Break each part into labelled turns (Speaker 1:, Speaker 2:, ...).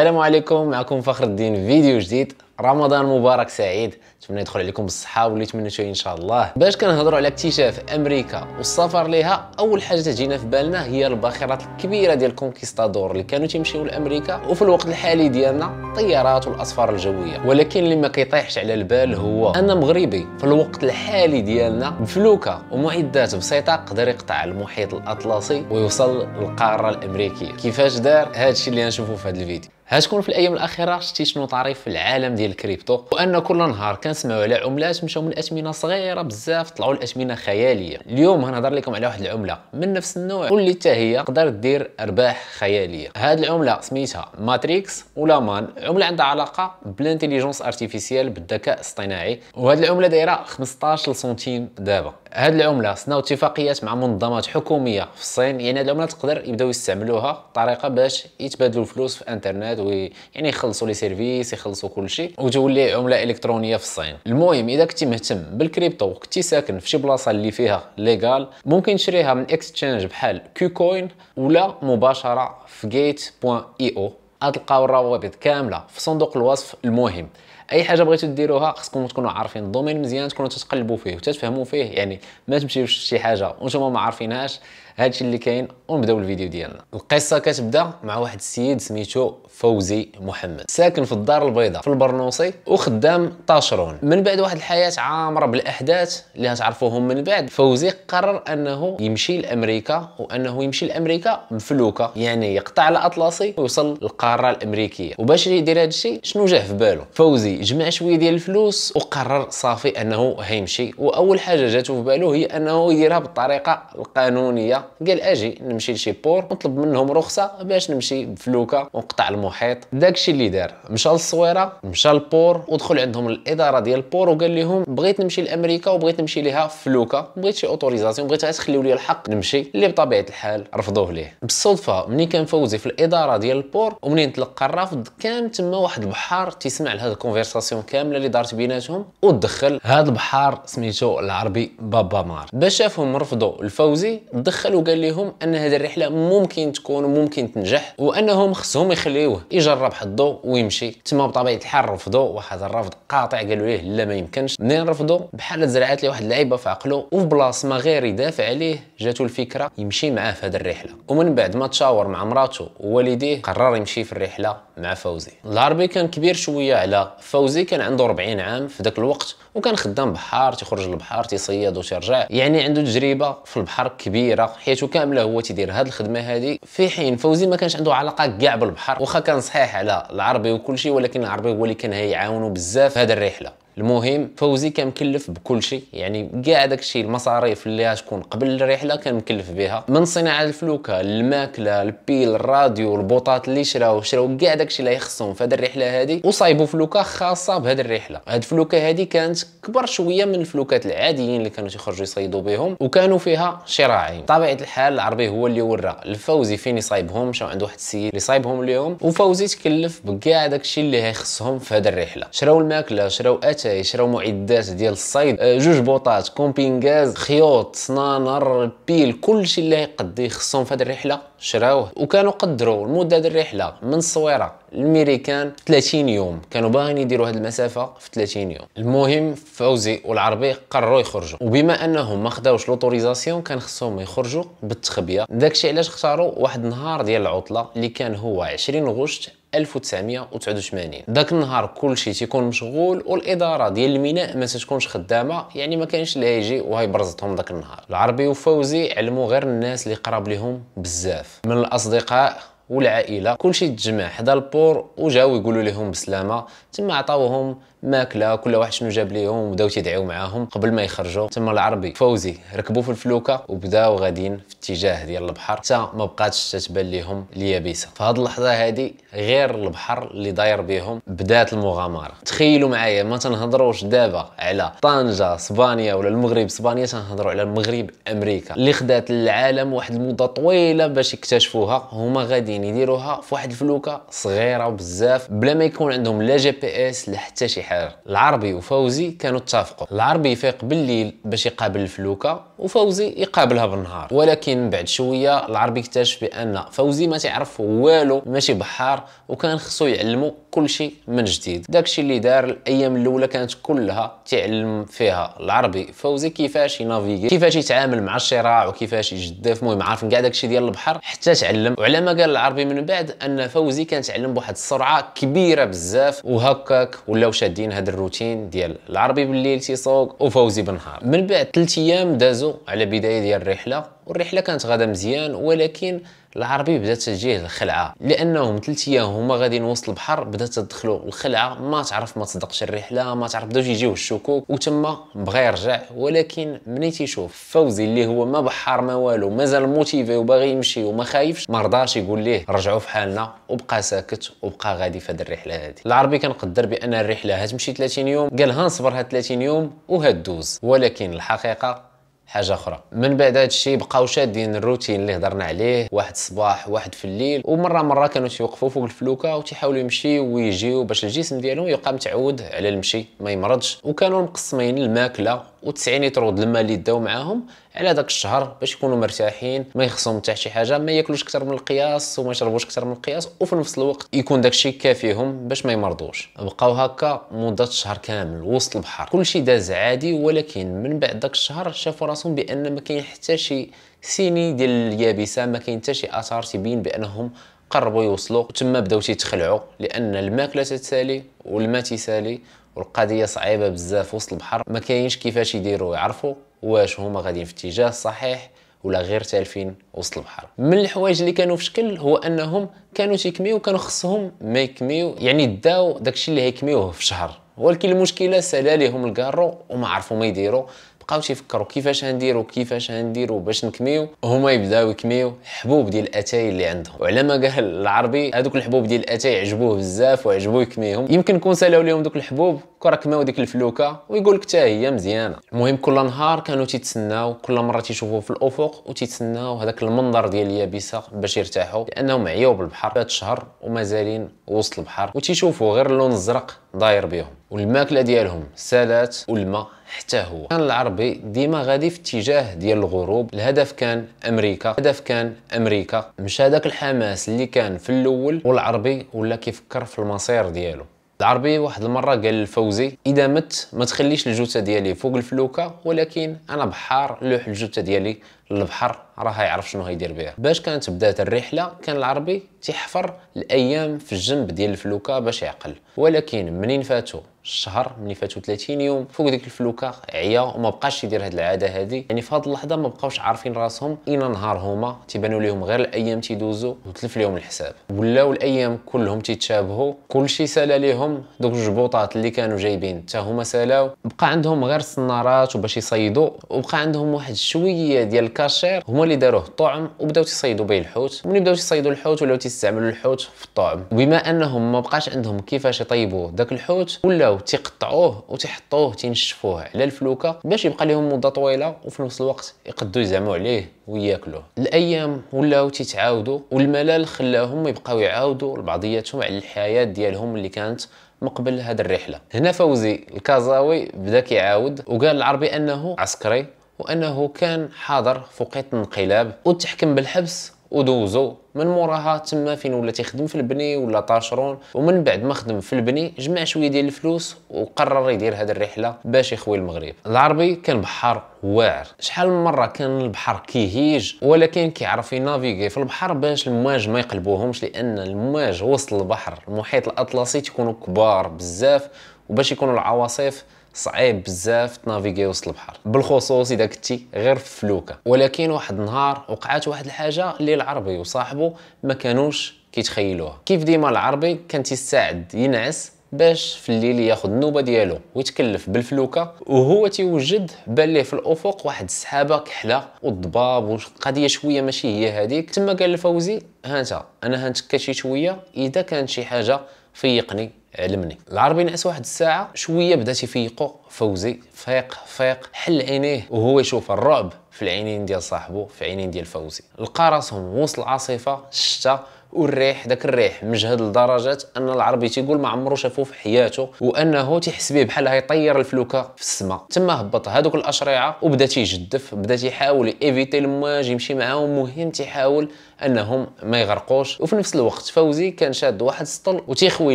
Speaker 1: السلام عليكم معكم فخر الدين فيديو جديد رمضان مبارك سعيد نتمنى يدخل عليكم بالصحه واللي تمنيتوه ان شاء الله باش كنهضروا على اكتشاف امريكا والسفر ليها اول حاجه تجينا في بالنا هي الباخرات الكبيره ديال الكونكستادور اللي كانوا تيمشيو لامريكا وفي الوقت الحالي ديالنا الطيارات والاسفار الجويه ولكن اللي ما كيطيحش على البال هو ان مغربي في الوقت الحالي ديالنا بفلوكه ومعدات بسيطه قدر يقطع المحيط الاطلسي ويوصل للقاره الامريكيه كيفاش دار هادشي اللي غنشوفو في هذا الفيديو هاشكون في الايام الاخيره شتي شنو طريف في العالم ديال ديال الكريبتو وان كل نهار كنسمعوا على عملات مشاو من اثمنه صغيره بزاف طلعوا لاثمنه خياليه اليوم غنهضر لكم على واحد العمله من نفس النوع واللي حتى هي تقدر دير ارباح خياليه هاد العمله سميتها ماتريكس ولا مان عمله عندها علاقه بالانتيليجونس ارتيفيسيال بالذكاء الاصطناعي وهاد العمله دايره 15 سنتيم دابا هاد العمله صنعوا اتفاقيات مع منظمات حكوميه في الصين يعني هاد العمله تقدر يبداو يستعملوها طريقه باش يتبادلوا الفلوس في الانترنت وي... يعني يخلصوا لي سيرفيس يخلصوا كل شيء وتولي عمله الكترونيه في الصين المهم اذا كنتي مهتم بالكريبتو وكنتي ساكن في شي بلاصه اللي فيها ليغال ممكن تشريها من اكستشينج بحال كوكوين ولا مباشره في gate.io غتلقاو الروابط كامله في صندوق الوصف المهم اي حاجه بغيتو ديروها خصكم تكونوا عارفين الدومين مزيان تكونوا تتقلبوا فيه وتتفهموا فيه يعني ما تمشيوش شي حاجه وانتم ما عارفينهاش هادشي اللي كاين ونبداو الفيديو ديالنا القصه كتبدا مع واحد السيد سميتو فوزي محمد ساكن في الدار البيضاء في البرنوصي وخدام طاشرون من بعد واحد الحياه عامره بالاحداث اللي غتعرفوهم من بعد فوزي قرر انه يمشي لامريكا وانه يمشي لامريكا مفلوكه يعني يقطع الاطلسي ويوصل للقاره الامريكيه وباش يدير هادشي شنو جاه في بالو فوزي جمع شويه ديال الفلوس وقرر صافي انه هيمشي واول حاجه جاتو في بالو هي انه يديرها بالطريقه القانونيه قال اجي نمشي لشي بور نطلب منهم رخصه باش نمشي بفلوكه ونقطع المحيط داكشي اللي دار مشى للصويره مشى للبور ودخل عندهم الاداره ديال البور وقال لهم بغيت نمشي لامريكا وبغيت نمشي ليها فلوكه بغيت شي اوتوريزاسيون بغيت غير تخليو لي الحق نمشي اللي بطبيعه الحال رفضوه ليه بالصدفه ملي كان فوزي في الاداره ديال البور ومنين تلقى الرفض كان تما واحد البحار تسمع لهاد الكونفرساسيون كامله اللي دارت بيناتهم ودخل هاد البحار سميتو العربي بابا مار باش شافهم رفضوا الفوزي دخل دخل وقال لهم ان هذه الرحله ممكن تكون ممكن تنجح وانهم خصهم يخليوه يجرب حظه ويمشي تما بطبيعه الحال رفضوا واحد الرفض قاطع قالوا ليه لا ما يمكنش منين رفضوا بحال زرعت ليه واحد اللعيبه في عقله وفي بلاصه ما غير يدافع عليه جاتو الفكره يمشي معاه في هذه الرحله ومن بعد ما تشاور مع مراته ووالديه قرر يمشي في الرحله مع فوزي العربي كان كبير شويه على فوزي كان عنده 40 عام في ذاك الوقت وكان خدام بحار تيخرج للبحر تيصيد وترجع يعني عنده تجربه في البحر كبيره حياته كامله هو تيدير هاد الخدمه هادي في حين فوزي ما كانش عنده علاقه كاع بالبحر واخا كان صحيح على العربي وكل شيء ولكن العربي هو اللي كان هيعاونو بزاف في هذه الرحله المهم فوزي كان مكلف بكل شيء يعني كاع داك الشيء المصاريف اللي غتكون قبل الرحله كان مكلف بها من صناعه الفلوكه الماكله البيل الراديو البوطات اللي شراو شراو كاع داك الشيء اللي يخصهم في هذه الرحله هذه وصايبوا فلوكه خاصه بهذه الرحله هذه الفلوكه هذه كانت كبر شويه من الفلوكات العاديين اللي كانوا تيخرجوا يصيدوا بهم وكانوا فيها شراعين طبيعه الحال العربي هو اللي ورى الفوزي فين يصايبهم مشاو عند واحد السيد اللي صايبهم اليوم وفوزي تكلف بكاع داك الشيء اللي هيخصهم في هذه الرحله شراو الماكله شراو البنات يشراو معدات ديال الصيد آه، جوج بوطات كومبينغاز خيوط سنانر بيل كلشي اللي يقد يخصهم في هذه الرحله شراوه وكانوا قدروا المده ديال الرحله من الصويره الميريكان 30 يوم كانوا باغيين يديروا هذه المسافه في 30 يوم المهم فوزي والعربي قرروا يخرجوا وبما انهم ما خداوش لوتوريزاسيون كان خصهم يخرجوا بالتخبيه داكشي علاش اختاروا واحد النهار ديال العطله اللي كان هو 20 غشت 1989 داك النهار كلشي تيكون مشغول والاداره ديال الميناء ما تكونش خدامه يعني ما كانش اللي يجي برزتهم داك النهار العربي وفوزي علموا غير الناس اللي قراب لهم بزاف من الاصدقاء والعائله كلشي تجمع حدا البور وجاو يقولوا لهم بسلامه تما عطاوهم ماكله كل واحد شنو جاب ليهم وبداو تيدعيو معاهم قبل ما يخرجوا تما العربي فوزي ركبوا في الفلوكه وبداو غاديين في اتجاه ديال البحر حتى ما بقاتش تتبان ليهم اليابسه في هذه اللحظه هذه غير البحر اللي داير بهم بدات المغامره تخيلوا معايا ما تنهضروش دابا على طنجه اسبانيا ولا المغرب اسبانيا تنهضروا على المغرب امريكا اللي خدات العالم واحد المده طويله باش يكتشفوها هما غاديين يديروها في واحد الفلوكه صغيره بزاف بلا ما يكون عندهم لا جي بي اس لا حتى شي الحال العربي وفوزي كانوا اتفقوا العربي يفيق بالليل باش يقابل الفلوكه وفوزي يقابلها بالنهار ولكن بعد شويه العربي اكتشف بان فوزي ما تعرف والو ماشي بحار وكان خصو يعلمو كل شيء من جديد داكشي اللي دار الايام الاولى كانت كلها تعلم فيها العربي فوزي كيفاش ينافيغي كيفاش يتعامل مع الشراع وكيفاش يجدف المهم عارف كاع داكشي ديال البحر حتى تعلم وعلى ما قال العربي من بعد ان فوزي كان تعلم بواحد السرعه كبيره بزاف وهكاك ولاو شاد موجودين هذا الروتين ديال العربي بالليل تيسوق وفوزي بالنهار من بعد 3 ايام دازوا على بدايه ديال الرحله والرحله كانت غدا مزيان ولكن العربي بدا تجيه الخلعة لانهم ثلاث ايام هما غاديين نوصل البحر بدا تدخلوا الخلعه ما تعرف ما تصدقش الرحله ما تعرف بداو يجيو الشكوك وتما بغى يرجع ولكن ملي تيشوف فوزي اللي هو ما بحر ما والو مازال موتيفي وباغي يمشي وما خايفش ما رضاش يقول ليه رجعوا في حالنا وبقى ساكت وبقى غادي في هذه الرحله هذه العربي كنقدر بان الرحله هتمشي 30 يوم قال ها نصبر هاد 30 يوم وهدوز ولكن الحقيقه حاجه اخرى من بعد هذا الشيء بقاو شادين الروتين اللي هضرنا عليه واحد الصباح واحد في الليل ومره مره كانوا تيوقفوا فوق الفلوكه وتيحاولوا يمشيو ويجيو باش الجسم ديالهم يبقى متعود على المشي ما يمرضش وكانوا مقسمين الماكله و90 لتر الماء اللي داو معاهم على داك الشهر باش يكونوا مرتاحين ما يخصهم حتى شي حاجه ما ياكلوش اكثر من القياس وما يشربوش اكثر من القياس وفي نفس الوقت يكون الشيء كافيهم باش ما يمرضوش بقاو هكا مده شهر كامل وسط البحر كلشي داز عادي ولكن من بعد داك الشهر شافوا راسهم بان ما كاين حتى شي سيني ديال اليابسه ما كاين حتى شي اثار تبين بانهم قربوا يوصلوا وتما بداو تيتخلعوا لان الماكله تتسالي والماء تيسالي والقضيه صعيبه بزاف وسط البحر ما كاينش كيفاش يديروا يعرفوا واش هما غاديين في اتجاه صحيح ولا غير تالفين وسط البحر من الحوايج اللي كانوا في شكل هو انهم كانوا تيكميو كانوا خصهم ما يكميو يعني داو داكشي اللي هيكميوه في شهر ولكن المشكله سالا ليهم الكارو وما عرفوا ما يديروا بقاو تيفكروا كيفاش غنديروا كيفاش غنديروا باش نكميو هما يبداو يكميو حبوب ديال الاتاي اللي عندهم وعلى ما قال العربي هذوك الحبوب ديال الاتاي عجبوه بزاف وعجبوه يكميهم يمكن يكون سالاو لهم دوك الحبوب كره كماو ديك الفلوكه ويقول لك حتى هي مزيانه المهم كل نهار كانوا تيتسناو كل مره تيشوفوه في الافق وتيتسناو هذاك المنظر ديال اليابسه باش يرتاحوا لانهم عياو بالبحر هذا الشهر ومازالين وسط البحر وتيشوفوا غير اللون الازرق داير بهم والماكله ديالهم سالات والماء حتى هو كان العربي ديما غادي في اتجاه ديال الغروب الهدف كان امريكا الهدف كان امريكا مش هذاك الحماس اللي كان في الاول والعربي ولا كيفكر في المصير ديالو العربي واحد المره قال للفوزي اذا مت ما تخليش الجثه ديالي فوق الفلوكه ولكن انا بحار لوح الجثه ديالي للبحر راه يعرف شنو غيدير بها باش كانت بدات الرحله كان العربي تيحفر الايام في الجنب ديال الفلوكه باش يعقل ولكن منين فاتو الشهر ملي فاتو 30 يوم فوق ديك الفلوكه عيا وما بقاش يدير هذه العاده هذه يعني في هذه اللحظه ما بقاوش عارفين راسهم اين نهار هما تيبانوا ليهم غير الايام تيدوزوا وتلف ليهم الحساب ولاو الايام كلهم تيتشابهوا شيء سالا ليهم دوك الجبوطات اللي كانوا جايبين حتى هما سالاو بقى عندهم غير الصنارات وباش يصيدوا وبقى عندهم واحد شويه ديال الكاشير هما اللي داروه الطعم وبداو تيصيدوا به الحوت ملي بداو تيصيدوا الحوت ولاو تيستعملوا الحوت في الطعم وبما انهم ما بقاش عندهم كيفاش يطيبوا داك الحوت ولاو تيقطعوه وتيحطوه تينشفوه على الفلوكه باش يبقى لهم مده طويله وفي نفس الوقت يقدوا يزعموا عليه وياكلوه الايام ولاو تيتعاودوا والملل خلاهم يبقاو يعاودوا لبعضياتهم على الحياه ديالهم اللي كانت مقبل هذه الرحله هنا فوزي الكازاوي بدا كيعاود وقال العربي انه عسكري وانه كان حاضر في وقت الانقلاب وتحكم بالحبس ودوزو من موراها تما فين ولا تيخدم في البني ولا طاشرون ومن بعد ما خدم في البني جمع شويه ديال الفلوس وقرر يدير هذه الرحله باش يخوي المغرب العربي كان بحر واعر شحال من مره كان البحر كيهيج ولكن كيعرف ينافيغي في البحر باش المواج ما يقلبوهمش لان المواج وسط البحر المحيط الاطلسي تيكونوا كبار بزاف وباش يكونوا العواصف صعيب بزاف تنافيغي وسط البحر بالخصوص اذا كنتي غير في فلوكه ولكن واحد النهار وقعت واحد الحاجه اللي العربي وصاحبه ما كانوش كيتخيلوها كيف ديما العربي كان تيستعد ينعس باش في الليل ياخذ النوبه ديالو ويتكلف بالفلوكه وهو تيوجد بان ليه في الافق واحد السحابه كحله والضباب وقضيه شويه ماشي هي هذيك تما قال لفوزي هانت انا هنتكا شي شويه اذا كانت شي حاجه فيقني علمني العربي نعس واحد الساعه شويه بدا تيفيقو فوزي فيق فيق حل عينيه وهو يشوف الرعب في العينين ديال صاحبه في عينين ديال فوزي لقى راسهم وسط العاصفه الشتا والريح داك الريح مجهد لدرجه ان العربي تيقول ما عمرو شافوه في حياته وانه تيحس به بحال هيطير الفلوكه في السماء تما هبط هذوك الاشرعه وبدا تيجدف بدا تيحاول ايفيتي المواج يمشي معاهم مهم تيحاول انهم ما يغرقوش وفي نفس الوقت فوزي كان شاد واحد السطل وتيخوي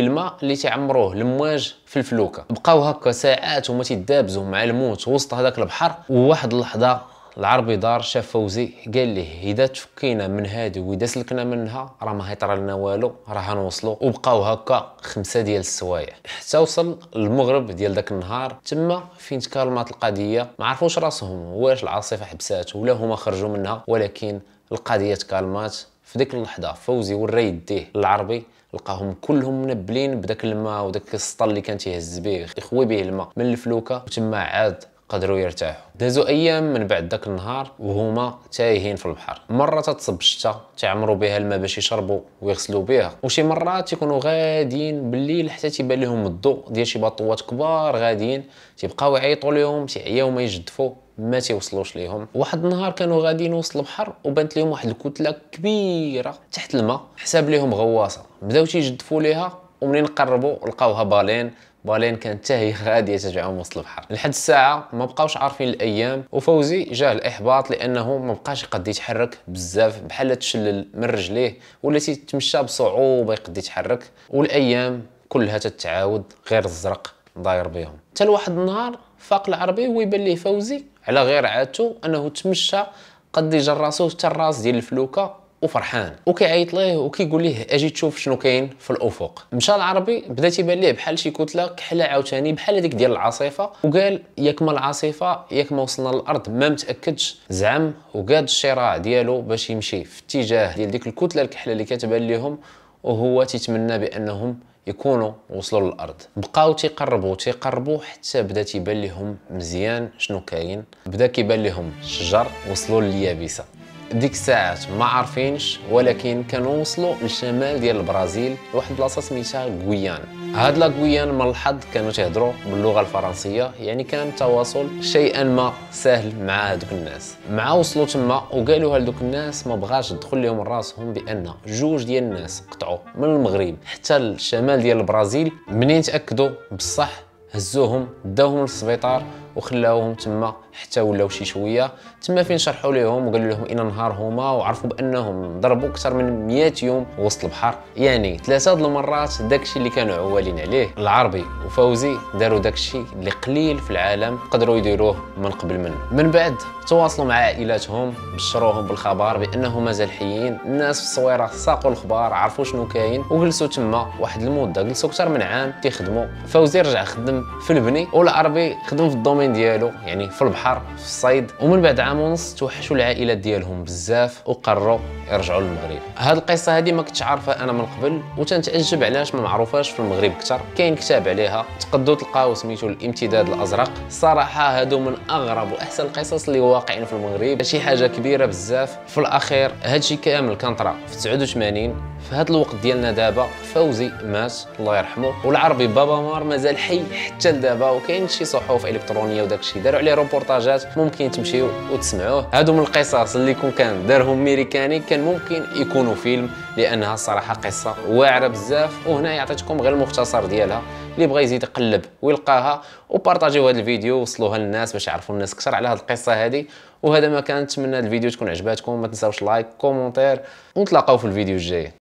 Speaker 1: الماء اللي تيعمروه المواج في الفلوكه بقاو هكا ساعات وما تيدابزوا مع الموت وسط هذاك البحر وواحد اللحظه العربي دار شاف فوزي قال ليه اذا تفكينا من هادي واذا سلكنا منها راه ما هيطرى لنا والو راه نوصلوا وبقاو هكا خمسه ديال السوايع حتى وصل المغرب ديال داك النهار تما فين تكالمات القضيه ما عرفوش راسهم واش العاصفه حبسات ولا هما خرجوا منها ولكن القضيه تكالمات في ديك اللحظه فوزي ورا يديه العربي لقاهم كلهم منبلين بداك الماء وداك السطل اللي كان تيهز به يخوي به الماء من الفلوكه وتما عاد قدروا يرتاحوا دازوا ايام من بعد ذاك النهار وهما تايهين في البحر مره تتصب الشتا تعمروا بها الماء باش يشربوا ويغسلوا بها وشي مرات يكونوا غاديين بالليل حتى تيبان لهم الضوء ديال شي باطوات كبار غاديين تيبقاو يعيطوا لهم تيعياو ما يجدفوا ما تيوصلوش ليهم واحد النهار كانوا غاديين وسط البحر وبانت لهم واحد الكتله كبيره تحت الماء حساب ليهم غواصه بداو تيجدفوا ليها ومنين قربوا لقاوها بالين ولين كانت تاهي هي غاديه تجمعهم وسط البحر لحد الساعه ما بقاوش عارفين الايام وفوزي جاه الاحباط لانه ما بقاش يقدر يتحرك بزاف بحال تشلل من رجليه ولا تيتمشى بصعوبه يقدر يتحرك والايام كلها تتعاود غير الزرق داير بهم حتى لواحد النهار فاق العربي ويبان ليه فوزي على غير عادته انه تمشى قد يجر راسو حتى الراس ديال الفلوكه وفرحان وكيعيط ليه وكيقول ليه اجي تشوف شنو كاين في الافق مشى العربي بدا تيبان ليه بحال شي كتله كحله عاوتاني بحال هذيك ديال العاصفه وقال ياك ما العاصفه ياك ما وصلنا للارض ما متاكدش زعم وقاد الشراع ديالو باش يمشي في اتجاه ديال ديك الكتله الكحله اللي كتبان ليهم وهو تيتمنى بانهم يكونوا وصلوا للارض بقاو تيقربوا تيقربوا حتى بدا تيبان لهم مزيان شنو كاين بدا كيبان لهم الشجر وصلوا لليابسه ديك الساعات ما عارفينش ولكن كانوا وصلوا للشمال ديال البرازيل لواحد البلاصه سميتها غويان هاد لا غويان من الحظ كانوا تيهضروا باللغه الفرنسيه يعني كان التواصل شيئا ما سهل مع هادوك الناس مع وصلوا تما وقالوا لدوك الناس ما بغاش تدخل لهم راسهم بان جوج ديال الناس قطعوا من المغرب حتى الشمال ديال البرازيل منين تاكدوا بصح هزوهم داوهم للسبيطار وخلاوهم تما حتى ولاو شي شويه تما فين شرحوا لهم وقالوا لهم ان نهار هما وعرفوا بانهم ضربوا اكثر من 100 يوم وسط البحر يعني ثلاثه د المرات داكشي اللي كانوا عوالين عليه العربي وفوزي داروا داكشي اللي قليل في العالم قدروا يديروه من قبل منه من بعد تواصلوا مع عائلاتهم بشروهم بالخبر بانهم مازال حيين الناس في الصويره ساقوا الخبر عرفوا شنو كاين وجلسوا تما واحد المده جلسوا اكثر من عام تيخدموا فوزي رجع خدم في البني والعربي خدم في الدومين الطومين ديالو يعني في البحر في الصيد ومن بعد عام ونص توحشوا العائلات ديالهم بزاف وقرروا يرجعوا للمغرب هذه القصه هذه ما كنتش عارفها انا من قبل وتنتعجب علاش ما معروفاش في المغرب اكثر كاين كتاب عليها تقدوا تلقاو سميتو الامتداد الازرق صراحه هادو من اغرب واحسن القصص اللي واقعين في المغرب شي حاجه كبيره بزاف في الاخير هادشي كامل كان طرا في 89 في هذا الوقت ديالنا دابا فوزي مات الله يرحمه والعربي بابا مار مازال حي حتى لدابا وكاين شي صحف الكترونيه الفنيه وداك الشيء داروا عليه روبورتاجات ممكن تمشيو وتسمعوه هادو من القصص اللي كون كان دارهم ميريكاني كان ممكن يكونوا فيلم لانها الصراحه قصه واعره بزاف وهنا يعطيتكم غير المختصر ديالها اللي بغى يزيد يقلب ويلقاها وبارطاجيو هذا الفيديو وصلوها للناس باش يعرفوا الناس اكثر على هذه القصه هذه وهذا ما كان نتمنى الفيديو تكون عجباتكم ما تنساوش لايك كومونتير ونتلاقاو في الفيديو الجاي